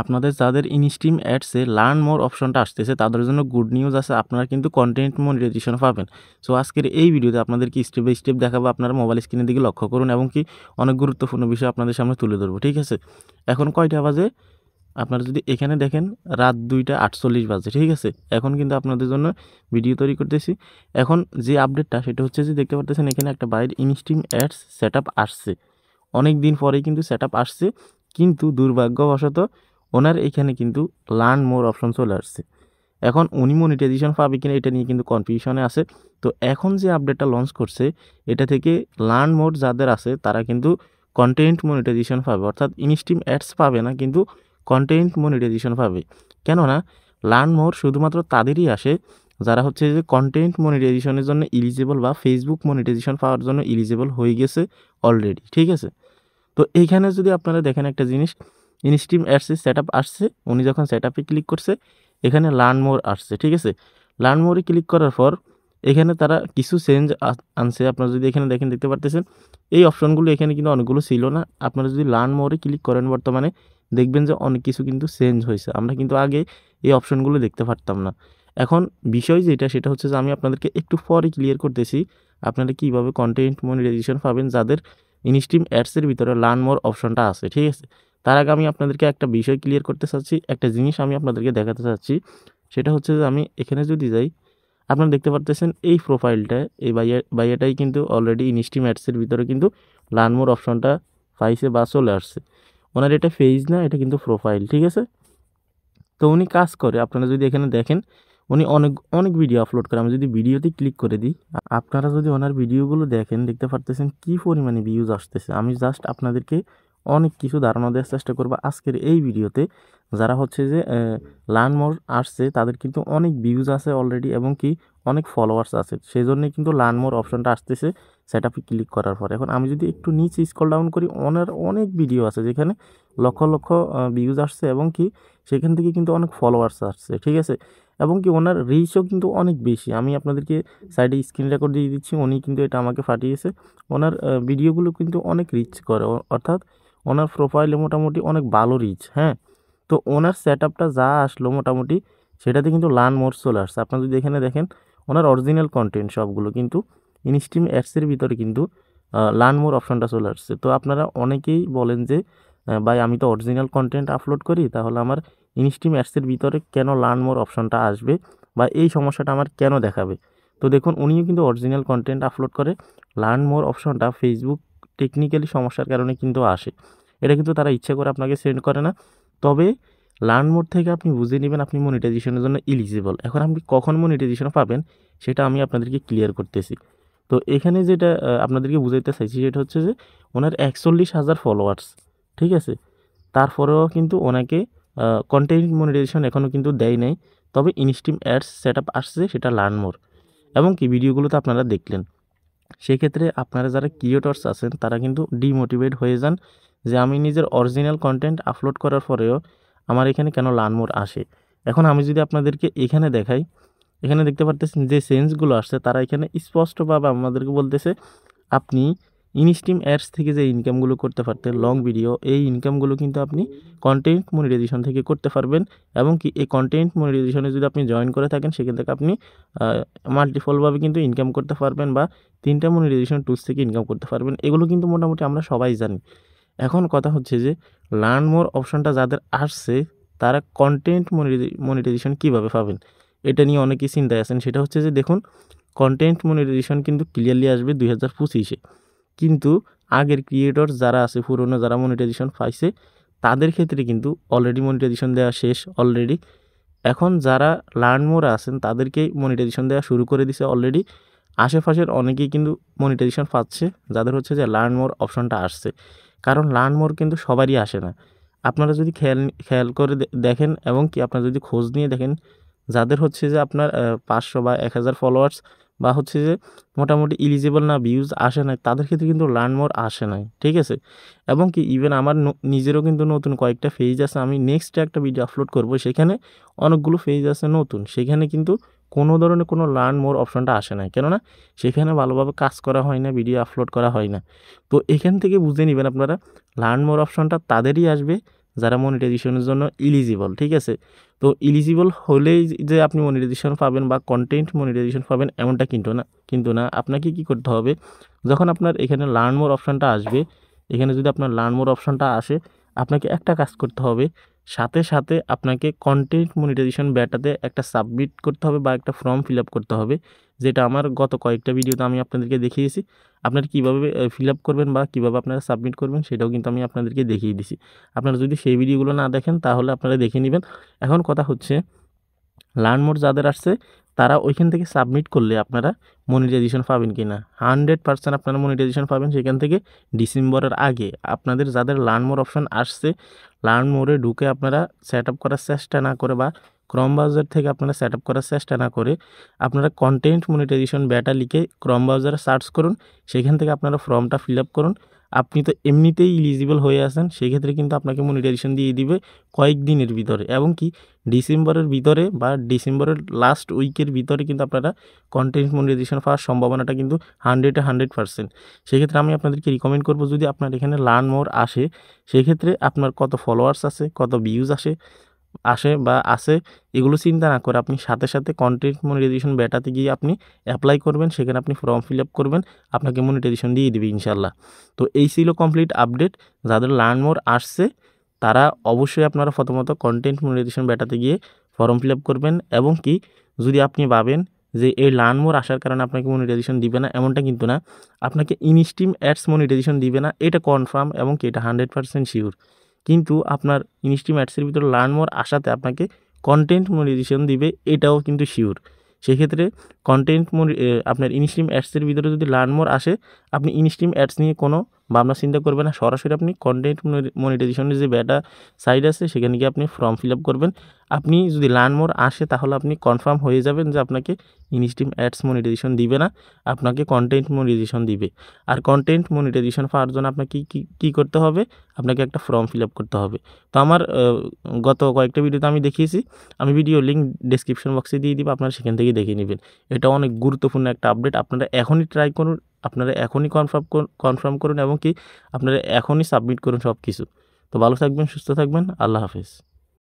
আপনাদের যাদের instream অ্যাডসে learn more অপশনটা আসতেছে তাদের জন্য গুড নিউজ আছে আপনারা কিন্তু কন্টেন্ট মনিটাইজেশন পাবেন সো আজকের এই ভিডিওতে আপনাদেরকে স্টেপ বাই স্টেপ দেখাবো আপনারা মোবাইল স্ক্রিনের দিকে লক্ষ্য করুন এবং কি অনেক গুরুত্বপূর্ণ বিষয় আপনাদের সামনে তুলে ধরবো ঠিক আছে এখন কয়টা বাজে আপনারা যদি এখানে দেখেন রাত দুইটা আটচল্লিশ বাজে ঠিক আছে এখন কিন্তু আপনাদের জন্য ভিডিও তৈরি করতেছি এখন যে আপডেটটা সেটা হচ্ছে যে দেখতে পারতেছেন এখানে একটা বাইরের ইনস্ট্রিম অ্যাডস সেট আসছে অনেক দিন পরেই কিন্তু সেট আসছে কিন্তু দুর্ভাগ্যবশত ওনার এখানে কিন্তু লার্ন মোর অপশন চলে আসছে এখন উনি মনিটাইজেশন পাবে কিনা এটা নিয়ে কিন্তু কনফিউশনে আছে তো এখন যে আপডেটটা লঞ্চ করছে এটা থেকে লার্ন মোড যাদের আছে তারা কিন্তু কন্টেন্ট মনিটাইজেশন পাবে অর্থাৎ ইনস্টিম অ্যাডস পাবে না কিন্তু কন্টেন্ট মনিটাইজেশন পাবে কেননা লার্ন মোর শুধুমাত্র তাদেরই আসে যারা হচ্ছে যে কন্টেন্ট মনিটাইজেশনের জন্য ইলিজিবল বা ফেসবুক মনিটাইজেশন পাওয়ার জন্য ইলিজিবল হয়ে গেছে অলরেডি ঠিক আছে তো এইখানে যদি আপনারা দেখেন একটা জিনিস ইনস্ট্রিম অ্যাডসে সেট আপ আসছে উনি যখন সেট আপে ক্লিক করছে এখানে লার্ন মোর আসছে ঠিক আছে লার্ন মোরে ক্লিক করার পর এখানে তারা কিছু চেঞ্জ আনছে আপনারা যদি এখানে দেখেন দেখতে পারতেছেন এই অপশনগুলো এখানে কিন্তু অনেকগুলো ছিল না আপনারা যদি লার্ন মোরে ক্লিক করেন বর্তমানে দেখবেন যে অনেক কিছু কিন্তু চেঞ্জ হয়েছে আমরা কিন্তু আগে এই অপশনগুলো দেখতে পারতাম না এখন বিষয় যেটা সেটা হচ্ছে যে আমি আপনাদেরকে একটু পরে ক্লিয়ার করতেছি আপনারা কীভাবে কন্টেন্ট মনিটাইজেশন পাবেন যাদের ইনস্ট্রিম অ্যাডসের ভিতরে লার্ন মোর অপশনটা আছে ঠিক আছে তার আগে আমি আপনাদেরকে একটা বিষয় ক্লিয়ার করতে চাচ্ছি একটা জিনিস আমি আপনাদেরকে দেখাতে চাচ্ছি সেটা হচ্ছে যে আমি এখানে যদি যাই আপনারা দেখতে পারতেছেন এই প্রোফাইলটা এই বাইয়া বাইয়াটাই কিন্তু অলরেডি ইনস্টিম অ্যাডসের ভিতরে কিন্তু লানমোর অপশনটা পাইছে বা চলে আসছে ওনার এটা ফেজ না এটা কিন্তু প্রোফাইল ঠিক আছে তো উনি কাজ করে আপনারা যদি এখানে দেখেন উনি অনেক অনেক ভিডিও আপলোড করে আমি যদি ভিডিওতে ক্লিক করে দিই আপনারা যদি ওনার ভিডিওগুলো দেখেন দেখতে পারতেছেন কি পরিমাণে ভিউজ আসতেছে আমি জাস্ট আপনাদেরকে অনেক কিছু ধারণা দেওয়ার চেষ্টা করবো আজকের এই ভিডিওতে যারা হচ্ছে যে লার্ন মোর আসছে তাদের কিন্তু অনেক ভিউজ আছে অলরেডি এবং কি অনেক ফলোয়ার্স আছে সেই জন্যই কিন্তু লার্ন মোর অপশনটা আসতেছে সেট আপে ক্লিক করার পর এখন আমি যদি একটু নিচে স্কল ডাউন করি অনার অনেক ভিডিও আছে যেখানে লক্ষ লক্ষ ভিউজ আসছে এবং কি সেখান থেকে কিন্তু অনেক ফলোয়ার্স আসছে ঠিক আছে এবং কি ওনার রিচও কিন্তু অনেক বেশি আমি আপনাদেরকে সাইডে স্ক্রিন রেকর্ড দিয়ে দিচ্ছি উনি কিন্তু এটা আমাকে ফাটিয়েছে ওনার ভিডিওগুলো কিন্তু অনেক রিচ করে অর্থাৎ ওনার প্রোফাইলে মোটামুটি অনেক ভালো রিচ হ্যাঁ তো ওনার সেট আপটা যা আসলো মোটামুটি সেটাতে কিন্তু লান মোর চলে আসছে আপনারা যদি এখানে দেখেন ওনার অরিজিনাল কন্টেন্ট সবগুলো কিন্তু ইনস্ট্রিম অ্যাডসের ভিতরে কিন্তু লার্ন মোর অপশানটা চলে আসছে তো আপনারা অনেকেই বলেন যে বা আমি তো অরিজিনাল কন্টেন্ট আপলোড করি তাহলে আমার ইনস্টিম অ্যাপসের ভিতরে কেন লার্ন মোর অপশনটা আসবে বা এই সমস্যাটা আমার কেন দেখাবে তো দেখুন উনিও কিন্তু অরিজিনাল কন্টেন্ট আপলোড করে লার্ন মোর অপশনটা ফেসবুক টেকনিক্যালি সমস্যার কারণে কিন্তু আসে এটা কিন্তু তারা ইচ্ছে করে আপনাকে সেন্ড করে না তবে লার্ন মোড থেকে আপনি বুঝে নেবেন আপনি মনিটাইজেশনের জন্য ইলিজিবল এখন আপনি কখন মনিটাইজেশন পাবেন সেটা আমি আপনাদেরকে ক্লিয়ার করতেছি তো এখানে যেটা আপনাদেরকে বুঝাইতে চাইছি সেটা হচ্ছে যে ওনার একচল্লিশ হাজার ফলোয়ার্স ঠিক আছে তারপরেও কিন্তু ওনাকে কন্টেন্ট মনিটাইজেশন এখনও কিন্তু দেয় নাই তবে ইনস্ট্রিম অ্যাডস সেট আপ আসছে সেটা লার্ন মোর এবং কি ভিডিওগুলোতে আপনারা দেখলেন সেক্ষেত্রে আপনারা যারা ক্রিয়েটর্স আছেন তারা কিন্তু ডিমোটিভেট হয়ে যান যে আমি নিজের অরিজিনাল কন্টেন্ট আপলোড করার পরেও আমার এখানে কেন মোর আসে এখন আমি যদি আপনাদেরকে এখানে দেখাই এখানে দেখতে পারতেছেন যে সেন্সগুলো আসছে তারা এখানে স্পষ্টভাবে আমাদেরকে বলতেছে আপনি ইনস্টিম অ্যাডস থেকে যে ইনকামগুলো করতে পারতেন লং ভিডিও এই ইনকামগুলো কিন্তু আপনি কন্টেন্ট মনিটাইজেশন থেকে করতে পারবেন এবং কি এই কন্টেন্ট মনিটাইজেশনে যদি আপনি জয়েন করে থাকেন সেখান থেকে আপনি মাল্টিফলভাবে কিন্তু ইনকাম করতে পারবেন বা তিনটা মনিটাইজেশন টুলস থেকে ইনকাম করতে পারবেন এগুলো কিন্তু মোটামুটি আমরা সবাই জানি এখন কথা হচ্ছে যে লার্ন মোর অপশনটা যাদের আসছে তারা কন্টেন্ট মনিটাইজেশন কীভাবে পাবেন এটা নিয়ে অনেকেই চিন্তায় আছেন সেটা হচ্ছে যে দেখুন কন্টেন্ট মনিটাইজেশন কিন্তু ক্লিয়ারলি আসবে দুই হাজার পঁচিশে কিন্তু আগের ক্রিয়েটর যারা আছে পুরনো যারা মনিটাইজেশন পাইছে তাদের ক্ষেত্রে কিন্তু অলরেডি মনিটাইজেশন দেওয়া শেষ অলরেডি এখন যারা লার্ন মোরা আছেন তাদেরকেই মনিটাইজেশন দেওয়া শুরু করে দিছে অলরেডি আশেপাশের অনেকেই কিন্তু মনিটাইজেশন পাচ্ছে যাদের হচ্ছে যে লার্ন মোর অপশনটা আসছে কারণ লার্ন মোর কিন্তু সবারই আসে না আপনারা যদি খেয়াল খেয়াল করে দেখেন এবং কি আপনারা যদি খোঁজ নিয়ে দেখেন যাদের হচ্ছে যে আপনার পাঁচশো বা এক হাজার ফলোয়ার্স বা হচ্ছে যে মোটামুটি ইলিজিবল না ভিউজ আসে নাই তাদের ক্ষেত্রে কিন্তু লার্ন মোর আসে নাই ঠিক আছে এবং কি ইভেন আমার নিজেরও কিন্তু নতুন কয়েকটা ফেজ আছে আমি নেক্সট একটা ভিডিও আপলোড করব সেখানে অনেকগুলো ফেজ আছে নতুন সেখানে কিন্তু কোনো ধরনের কোনো লার্ন মোর অপশানটা আসে না কেননা সেখানে ভালোভাবে কাজ করা হয় না ভিডিও আপলোড করা হয় না তো এখান থেকে বুঝে নেবেন আপনারা লার্ন মোর অপশানটা তাদেরই আসবে যারা মনিটাইজেশনের জন্য ইলিজিবল ঠিক আছে তো ইলিজিবল হলেই যে আপনি মনিটাইজেশন পাবেন বা কন্টেন্ট মনিটাইজেশন পাবেন এমনটা কিন্তু না কিন্তু না আপনাকে কি করতে হবে যখন আপনার এখানে লার্ন মোর অপশানটা আসবে এখানে যদি আপনার লার্ন মোর অপশানটা আসে আপনাকে একটা কাজ করতে হবে সাথে সাথে আপনাকে কন্টেন্ট মনিটাইজেশন ব্যাটাতে একটা সাবমিট করতে হবে বা একটা ফর্ম ফিল করতে হবে যেটা আমার গত কয়েকটা ভিডিওতে আমি আপনাদেরকে দেখিয়েছি আপনারা কীভাবে ফিল আপ করবেন বা কীভাবে আপনারা সাবমিট করবেন সেটাও কিন্তু আমি আপনাদেরকে দেখিয়ে দিছি আপনারা যদি সেই ভিডিওগুলো না দেখেন তাহলে আপনারা দেখে নেবেন এখন কথা হচ্ছে লার্ন মোড যাদের আসছে তারা ওইখান থেকে সাবমিট করলে আপনারা মনিটাইজেশন পাবেন কি না হানড্রেড পার্সেন্ট আপনারা মনিটাইজেশন পাবেন সেখান থেকে ডিসেম্বরের আগে আপনাদের যাদের লার্ন মোড় অপশান আসছে লার্ন মোড়ে ঢুকে আপনারা সেট আপ করার চেষ্টা না করে বা ক্রম ব্রাউজার থেকে আপনারা সেট করার চেষ্টা না করে আপনারা কন্টেন্ট মনিটাইজেশন ব্যাটা লিখে ক্রম ব্রাউজারে সার্চ করুন সেখান থেকে আপনারা ফর্মটা ফিল করুন আপনি তো এমনিতেই ইলিজিবল হয়ে আসেন সেক্ষেত্রে কিন্তু আপনাকে মনিটাইজেশন দিয়ে দিবে কয়েক দিনের ভিতরে এবং কি ডিসেম্বরের ভিতরে বা ডিসেম্বরের লাস্ট উইকের ভিতরে কিন্তু আপনারা কন্টেন্ট মনিটাইজেশন পাওয়ার সম্ভাবনাটা কিন্তু হান্ড্রেডে হান্ড্রেড পার্সেন্ট সেক্ষেত্রে আমি আপনাদেরকে রিকমেন্ড করবো যদি আপনার এখানে লার্ন মোর আসে সেক্ষেত্রে আপনার কত ফলোয়ার্স আছে কত ভিউজ আসে আসে বা আছে এগুলো চিন্তা না করে আপনি সাথে সাথে কন্টেন্ট মনিটাইজেশন বেটাতে গিয়ে আপনি অ্যাপ্লাই করবেন সেখানে আপনি ফর্ম ফিল আপ করবেন আপনাকে মনিটাইজেশন দিয়ে দিবে ইনশাল্লাহ তো এই ছিল কমপ্লিট আপডেট যাদের লার্ন মোর আসছে তারা অবশ্যই আপনারা প্রথমত কন্টেন্ট মনিটাইজেশন বেটাতে গিয়ে ফর্ম ফিল আপ করবেন এবং কি যদি আপনি ভাবেন যে এই লার্ন মোর আসার কারণে আপনাকে মনিটাইজেশন দিবে না এমনটা কিন্তু না আপনাকে ইনস্টিম অ্যাডস মনিটাইজেশন দিবে না এটা কনফার্ম এবং কি এটা হান্ড্রেড পার্সেন্ট শিওর কিন্তু আপনার ইনস্টি ম্যাটসের ভিতরে লার্ন মোর আসাতে আপনাকে কন্টেন্ট মনিটাইজেশন দিবে এটাও কিন্তু শিওর সেক্ষেত্রে কন্টেন্ট আপনার ইনস্ট্রিম অ্যাডসের ভিতরে যদি লার্ন মোর আসে আপনি ইনস্ট্রিম অ্যাডস নিয়ে কোনো ভাবনা চিন্তা করবেন না সরাসরি আপনি কন্টেন্ট মনিটাইজেশনের যে ব্যাটা সাইড আছে সেখানে গিয়ে আপনি ফর্ম ফিল আপ করবেন আপনি যদি মোর আসে তাহলে আপনি কনফার্ম হয়ে যাবেন যে আপনাকে ইনস্ট্রিম অ্যাডস মনিটাইজেশন দিবে না আপনাকে কন্টেন্ট মনিটাইজেশন দিবে আর কন্টেন্ট মনিটাইজেশন পাওয়ার জন্য আপনাকে কী কী করতে হবে আপনাকে একটা ফর্ম ফিল আপ করতে হবে তো আমার গত কয়েকটা ভিডিওতে আমি দেখিয়েছি আমি ভিডিও লিঙ্ক ডিসক্রিপশন বক্সে দিয়ে দিব আপনারা সেখান থেকে দেখে নেবেন এটা অনেক গুরুত্বপূর্ণ একটা আপডেট আপনারা এখনই ট্রাই করুন আপনারা এখনই কনফার্ম কনফার্ম করুন এবং কি আপনারা এখনই সাবমিট করুন সব কিছু তো ভালো থাকবেন সুস্থ থাকবেন আল্লাহ হাফিজ